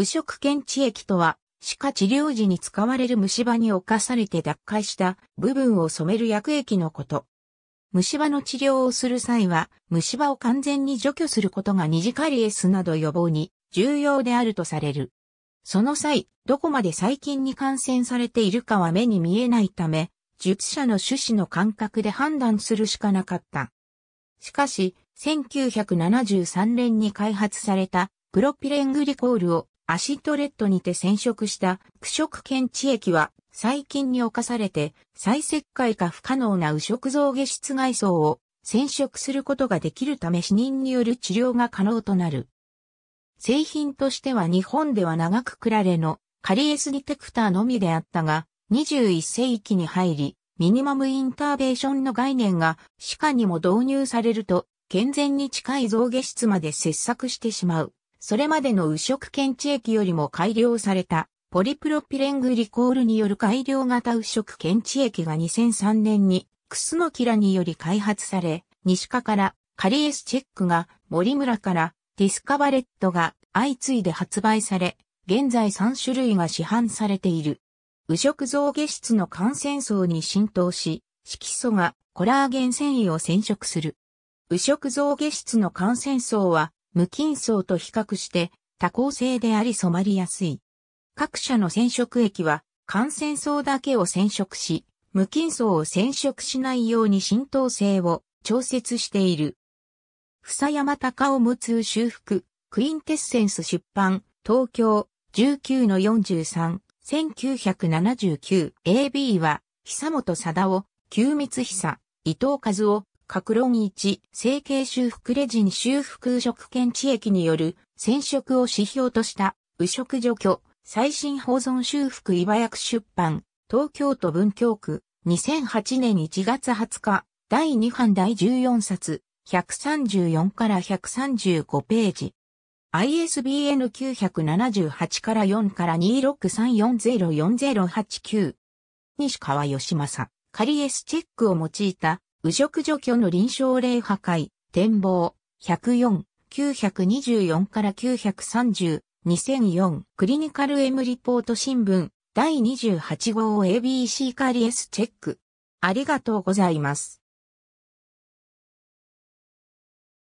無色検知液とは、歯科治療時に使われる虫歯に侵されて脱会した部分を染める薬液のこと。虫歯の治療をする際は、虫歯を完全に除去することが二次カリエスなど予防に重要であるとされる。その際、どこまで細菌に感染されているかは目に見えないため、術者の種子の感覚で判断するしかなかった。しかし、1973年に開発されたプロピレングリコールをアシトレットにて染色した腐食検知液は細菌に侵されて再石灰化不可能な右色増下室外層を染色することができるため死人による治療が可能となる。製品としては日本では長くくられのカリエスディテクターのみであったが、21世紀に入り、ミニマムインターベーションの概念が歯科にも導入されると、健全に近い増下質まで切削してしまう。それまでの右色検知液よりも改良された、ポリプロピレングリコールによる改良型右色検知液が2003年に、クスノキラにより開発され、西科からカリエスチェックが、森村からディスカバレットが相次いで発売され、現在3種類が市販されている。右色増下質の感染層に浸透し、色素がコラーゲン繊維を染色する。右色増下質の感染層は無菌層と比較して多孔性であり染まりやすい。各社の染色液は感染層だけを染色し、無菌層を染色しないように浸透性を調節している。房山高む無痛修復、クインテッセンス出版、東京、19-43、1979、AB は、久本貞夫、旧光久、伊藤和夫、各論1、成形修復レジン修復右食検知液による染色を指標とした右食除去、最新保存修復岩薬出版、東京都文京区、2008年1月20日、第2版第14冊、134から135ページ。ISBN 978から4から263404089。西川義正、カリエスチェックを用いた右翼除去の臨床例破壊、展望、104、924から930、2004、クリニカル M リポート新聞、第28号 ABC カリエスチェック。ありがとうございます。